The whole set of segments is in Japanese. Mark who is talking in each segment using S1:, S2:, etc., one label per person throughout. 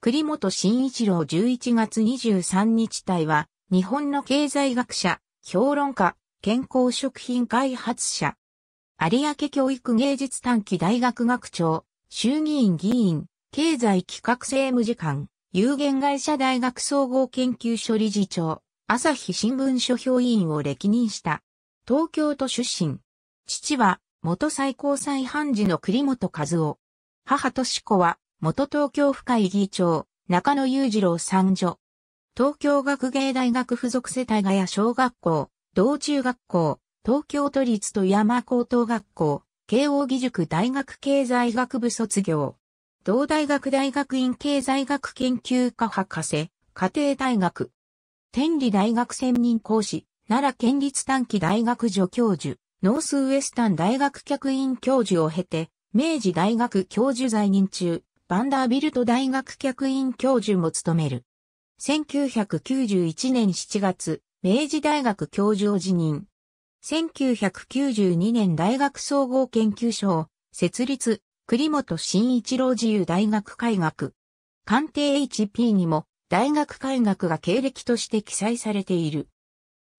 S1: 栗本慎一郎11月23日隊は、日本の経済学者、評論家、健康食品開発者、有明教育芸術短期大学学長、衆議院議員、経済企画政務次官、有限会社大学総合研究所理事長、朝日新聞書評委員を歴任した。東京都出身。父は、元最高裁判事の栗本和夫。母とし子は、元東京府会議長、中野裕次郎参女。東京学芸大学附属世田谷小学校、道中学校、東京都立富山高等学校、慶応義塾大学経済学部卒業。同大学大学院経済学研究科博士、家庭大学。天理大学専任講師、奈良県立短期大学助教授、ノースウエスタン大学客員教授を経て、明治大学教授在任中、バンダービルト大学客員教授も務める。1991年7月、明治大学教授を辞任。1992年大学総合研究所を設立、栗本慎一郎自由大学開学。官邸 HP にも大学開学が経歴として記載されている。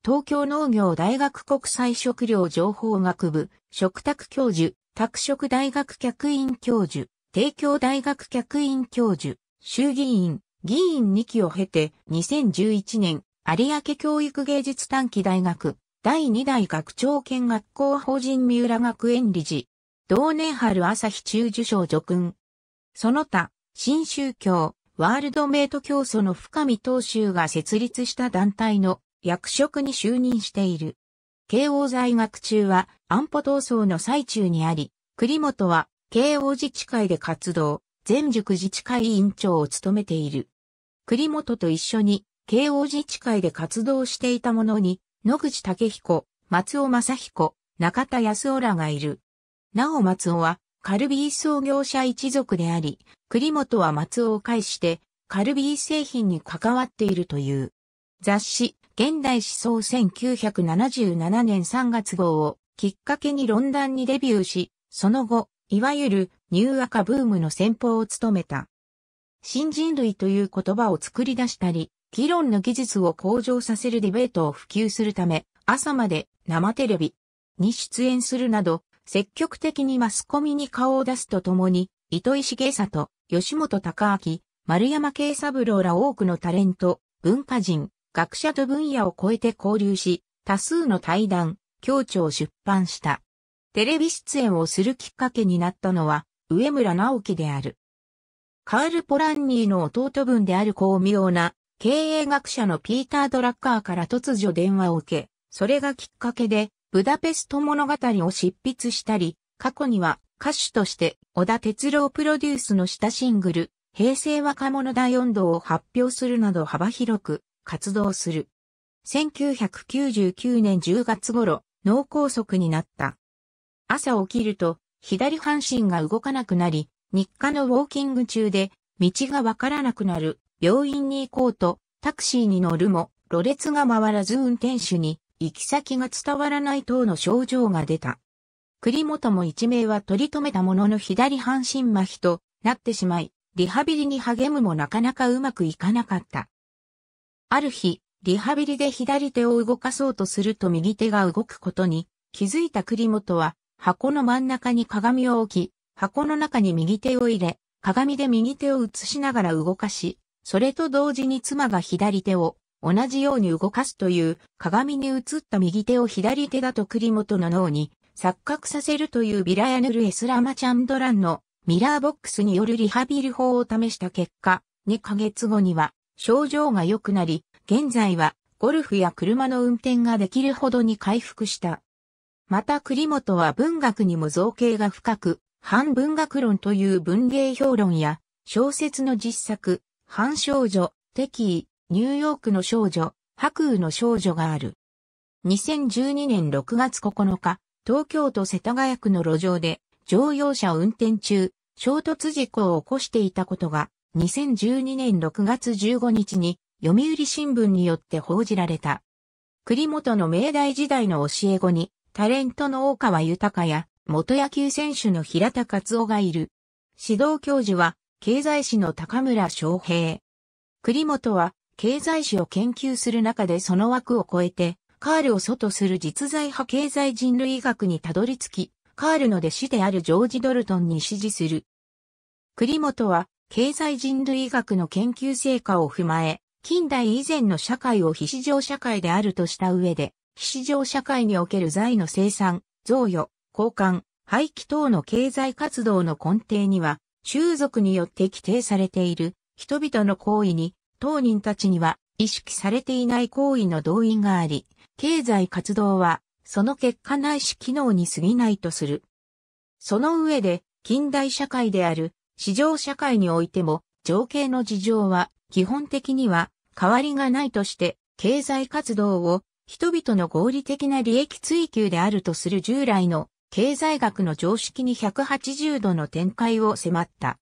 S1: 東京農業大学国際食料情報学部、食卓教授、拓食大学客員教授。帝京大学客員教授、衆議院、議員2期を経て、2011年、有明教育芸術短期大学、第2代学長兼学校法人三浦学園理事、同年春朝日中受賞助君。その他、新宗教、ワールドメイト教祖の深見東州が設立した団体の役職に就任している。慶応在学中は安保闘争の最中にあり、栗本は慶応自治会で活動、全塾自治会委員長を務めている。栗本と一緒に慶応自治会で活動していた者に、野口武彦、松尾正彦、中田康夫らがいる。なお松尾は、カルビー創業者一族であり、栗本は松尾を介して、カルビー製品に関わっているという。雑誌、現代思想1977年3月号をきっかけに論壇にデビューし、その後、いわゆるニューアカブームの先鋒を務めた。新人類という言葉を作り出したり、議論の技術を向上させるディベートを普及するため、朝まで生テレビに出演するなど、積極的にマスコミに顔を出すとともに、糸井重里、吉本隆明、丸山慶三郎ら多くのタレント、文化人、学者と分野を超えて交流し、多数の対談、協調を出版した。テレビ出演をするきっかけになったのは、上村直樹である。カール・ポランニーの弟分である巧妙な経営学者のピーター・ドラッカーから突如電話を受け、それがきっかけでブダペスト物語を執筆したり、過去には歌手として小田哲郎プロデュースの下シングル、平成若者大四度を発表するなど幅広く活動する。1999年10月頃、脳梗塞になった。朝起きると、左半身が動かなくなり、日課のウォーキング中で、道がわからなくなる、病院に行こうと、タクシーに乗るも、路列が回らず運転手に、行き先が伝わらない等の症状が出た。栗本も一命は取り留めたものの左半身麻痺となってしまい、リハビリに励むもなかなかうまくいかなかった。ある日、リハビリで左手を動かそうとすると右手が動くことに気づいた栗本は箱の真ん中に鏡を置き、箱の中に右手を入れ、鏡で右手を映しながら動かし、それと同時に妻が左手を同じように動かすという鏡に映った右手を左手だと栗本の脳に錯覚させるというビラヤヌル・エスラマチャンドランのミラーボックスによるリハビリ法を試した結果、2ヶ月後には症状が良くなり、現在はゴルフや車の運転ができるほどに回復した。また栗本は文学にも造形が深く、反文学論という文芸評論や、小説の実作、反少女、敵意、ニューヨークの少女、白雨の少女がある。2012年6月9日、東京都世田谷区の路上で、乗用車を運転中、衝突事故を起こしていたことが、2012年6月15日に、読売新聞によって報じられた。栗本の明大時代の教え子に、タレントの大川豊や元野球選手の平田勝夫がいる。指導教授は経済史の高村昌平。栗本は経済史を研究する中でその枠を超えて、カールを祖とする実在派経済人類学にたどり着き、カールの弟子であるジョージ・ドルトンに支持する。栗本は経済人類学の研究成果を踏まえ、近代以前の社会を非市場社会であるとした上で、市場社会における財の生産、贈与、交換、廃棄等の経済活動の根底には、中族によって規定されている人々の行為に、当人たちには意識されていない行為の動員があり、経済活動はその結果ないし機能に過ぎないとする。その上で、近代社会である市場社会においても、情景の事情は基本的には変わりがないとして、経済活動を人々の合理的な利益追求であるとする従来の経済学の常識に180度の展開を迫った。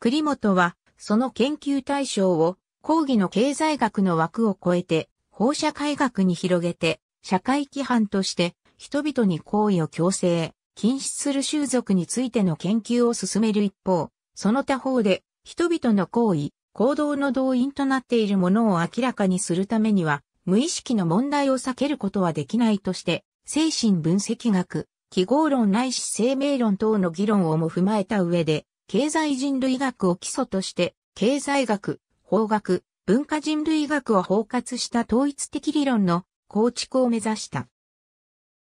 S1: 栗本は、その研究対象を、講義の経済学の枠を超えて、放射改学に広げて、社会規範として、人々に行為を強制、禁止する習俗についての研究を進める一方、その他方で、人々の行為、行動の動員となっているものを明らかにするためには、無意識の問題を避けることはできないとして、精神分析学、記号論ないし生命論等の議論をも踏まえた上で、経済人類学を基礎として、経済学、法学、文化人類学を包括した統一的理論の構築を目指した。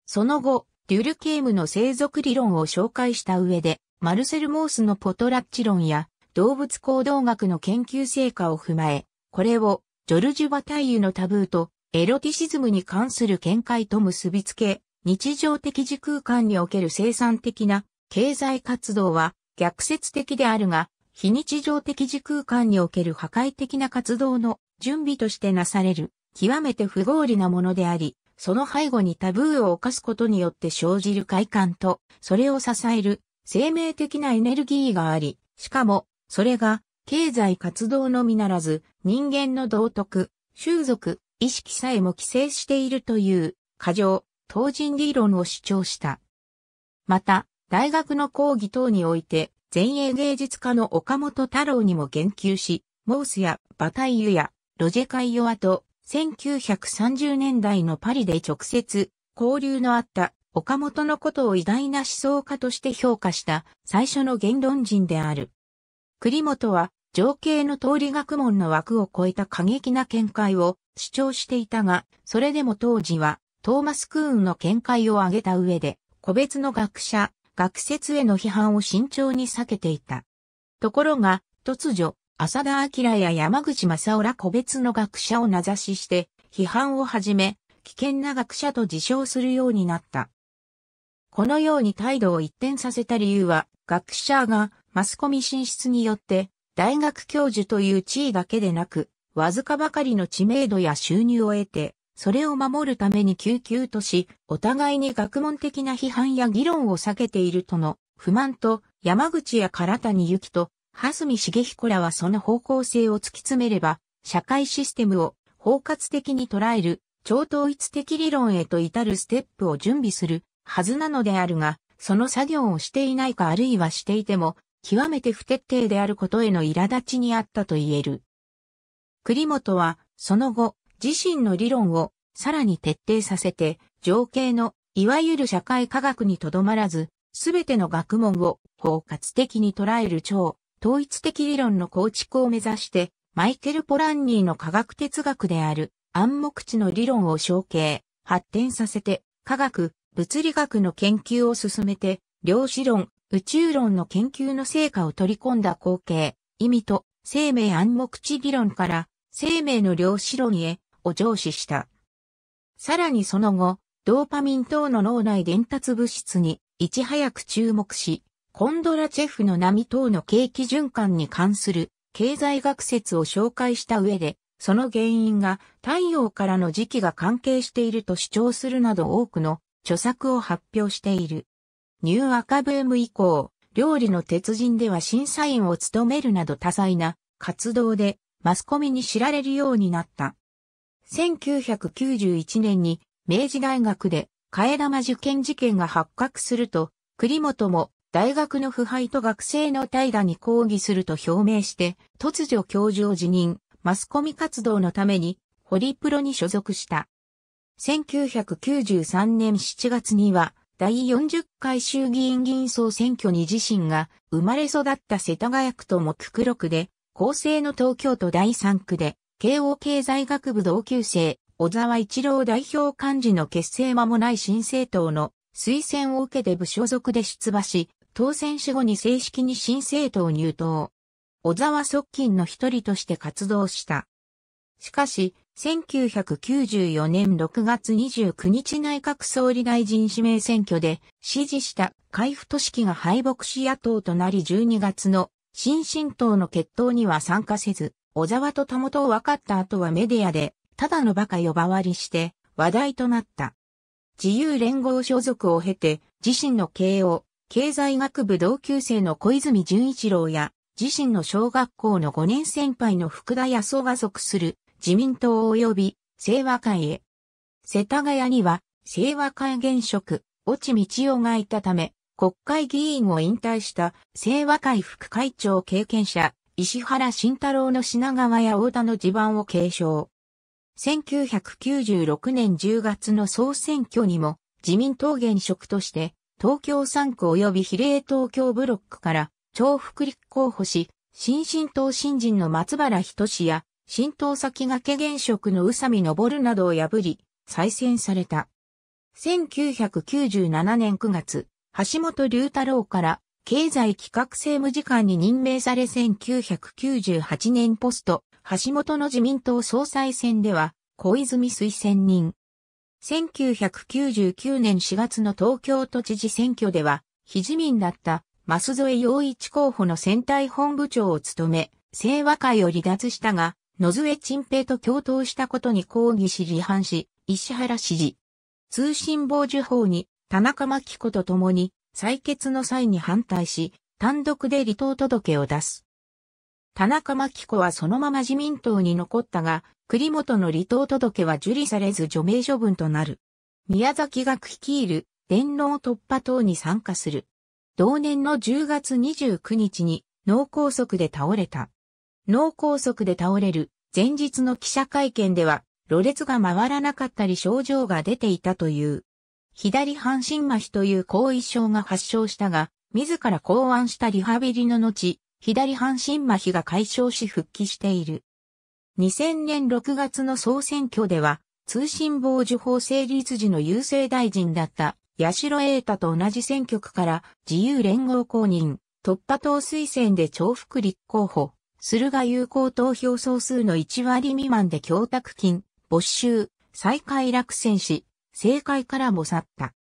S1: その後、デュルケームの生族理論を紹介した上で、マルセル・モースのポトラッチ論や動物行動学の研究成果を踏まえ、これをジョルジュ・バタイユのタブーと、エロティシズムに関する見解と結びつけ、日常的時空間における生産的な経済活動は逆説的であるが、非日常的時空間における破壊的な活動の準備としてなされる、極めて不合理なものであり、その背後にタブーを犯すことによって生じる快感と、それを支える生命的なエネルギーがあり、しかも、それが経済活動のみならず、人間の道徳、習俗、意識さえも規制しているという、過剰、当人理論を主張した。また、大学の講義等において、前衛芸術家の岡本太郎にも言及し、モースやバタイユやロジェカイヨアと1930年代のパリで直接交流のあった岡本のことを偉大な思想家として評価した最初の言論人である。栗本は情景の通り学問の枠を超えた過激な見解を主張していたが、それでも当時はトーマス・クーンの見解を挙げた上で、個別の学者、学説への批判を慎重に避けていた。ところが、突如、浅田明や山口正夫ら個別の学者を名指しして、批判をはじめ、危険な学者と自称するようになった。このように態度を一転させた理由は、学者がマスコミ進出によって大学教授という地位だけでなく、わずかばかりの知名度や収入を得て、それを守るために救急とし、お互いに学問的な批判や議論を避けているとの不満と、山口や唐谷由紀と、蓮見重彦らはその方向性を突き詰めれば、社会システムを包括的に捉える、超統一的理論へと至るステップを準備するはずなのであるが、その作業をしていないかあるいはしていても、極めて不徹底であることへの苛立ちにあったと言える。栗本は、その後、自身の理論をさらに徹底させて、情景の、いわゆる社会科学にとどまらず、すべての学問を包括的に捉える超統一的理論の構築を目指して、マイケル・ポランニーの科学哲学である暗黙知の理論を承継、発展させて、科学、物理学の研究を進めて、量子論、宇宙論の研究の成果を取り込んだ光景、意味と生命暗黙知理論から生命の量子論へを上司した。さらにその後、ドーパミン等の脳内伝達物質にいち早く注目し、コンドラチェフの波等の景気循環に関する経済学説を紹介した上で、その原因が太陽からの時期が関係していると主張するなど多くの著作を発表している。ニューアカブーム以降、料理の鉄人では審査員を務めるなど多彩な活動でマスコミに知られるようになった。1991年に明治大学で替え玉受験事件が発覚すると、栗本も大学の腐敗と学生の怠惰に抗議すると表明して、突如教授を辞任、マスコミ活動のために、ホリプロに所属した。1993年7月には、第40回衆議院議員総選挙に自身が生まれ育った世田谷区と木黒区で、厚生の東京都第3区で、慶応経済学部同級生、小沢一郎代表幹事の結成間もない新政党の推薦を受けて部所属で出馬し、当選死後に正式に新政党入党。小沢側近の一人として活動した。しかし、1994年6月29日内閣総理大臣指名選挙で支持した海部市樹が敗北し野党となり12月の新進党の決闘には参加せず、小沢と田もを分かった後はメディアで、ただの馬鹿呼ばわりして話題となった。自由連合所属を経て、自身の慶応、経済学部同級生の小泉純一郎や、自身の小学校の5年先輩の福田康夫が属する自民党及び清和会へ。世田谷には、清和会現職、落道夫がいたため、国会議員を引退した清和会副会長経験者、石原慎太郎の品川や大田の地盤を継承。1996年10月の総選挙にも、自民党現職として、東京3区及び比例東京ブロックから重複立候補し、新進党新人の松原人志や新党先がけ現職の宇佐美昇などを破り、再選された。1997年9月、橋本龍太郎から経済企画政務次官に任命され1998年ポスト、橋本の自民党総裁選では、小泉推薦人。1999年4月の東京都知事選挙では、非自民だった舛添洋一候補の選対本部長を務め、清和会を離脱したが、野添陳平と共闘したことに抗議し離反し、石原支持。通信傍受法に田中真子と共に採決の際に反対し、単独で離党届を出す。田中真子はそのまま自民党に残ったが、栗本の離党届は受理されず除名処分となる。宮崎学率いる電脳突破党に参加する。同年の10月29日に脳梗塞で倒れた。脳梗塞で倒れる前日の記者会見では、ろれつが回らなかったり症状が出ていたという。左半身麻痺という後遺症が発症したが、自ら考案したリハビリの後、左半身麻痺が解消し復帰している。2000年6月の総選挙では、通信傍受法成立時の郵政大臣だった八代栄太と同じ選挙区から自由連合公認、突破党推薦で重複立候補。するが有効投票総数の1割未満で供託金、没収、再開落選し、政界からも去った。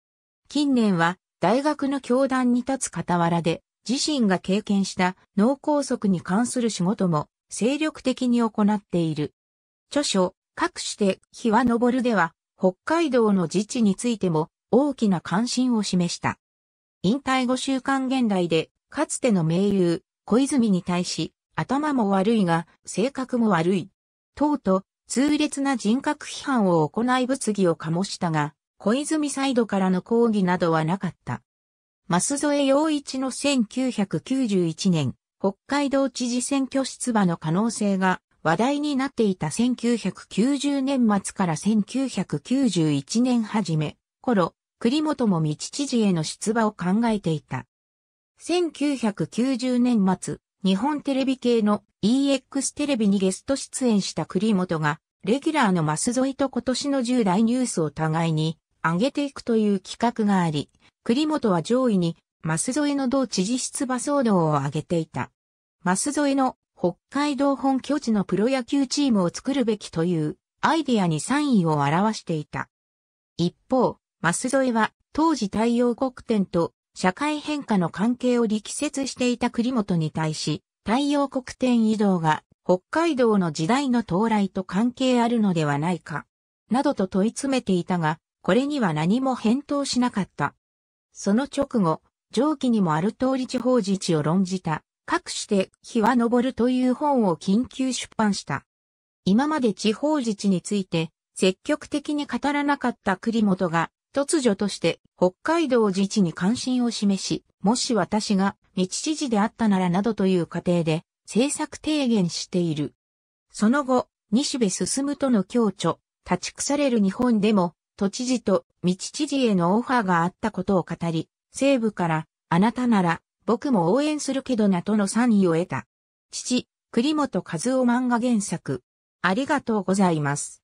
S1: 近年は大学の教壇に立つ傍らで、自身が経験した脳梗塞に関する仕事も精力的に行っている。著書、各して日は昇るでは、北海道の自治についても大きな関心を示した。引退後週刊現代で、かつての名優、小泉に対し、頭も悪いが、性格も悪い。とうと痛烈な人格批判を行い物議を醸したが、小泉サイドからの抗議などはなかった。舛添洋一の1991年、北海道知事選挙出馬の可能性が話題になっていた1990年末から1991年初め頃、栗本も道知事への出馬を考えていた。1990年末、日本テレビ系の EX テレビにゲスト出演した栗本が、レギュラーのマスと今年の10ニュースを互いに上げていくという企画があり、栗本は上位にマスの同知事出馬騒動を挙げていた。マスの北海道本拠地のプロ野球チームを作るべきというアイデアに賛意を表していた。一方、マスは当時太陽黒点と社会変化の関係を力説していた栗本に対し、太陽黒点移動が北海道の時代の到来と関係あるのではないか、などと問い詰めていたが、これには何も返答しなかった。その直後、上記にもある通り地方自治を論じた、各して日は昇るという本を緊急出版した。今まで地方自治について積極的に語らなかった栗本が突如として北海道自治に関心を示し、もし私が道知事であったならなどという過程で政策提言している。その後、西部進との共著、立ち腐れる日本でも、都知事と道知事へのオファーがあったことを語り、西部からあなたなら僕も応援するけどなとの賛意を得た。父、栗本和夫漫画原作。ありがとうございます。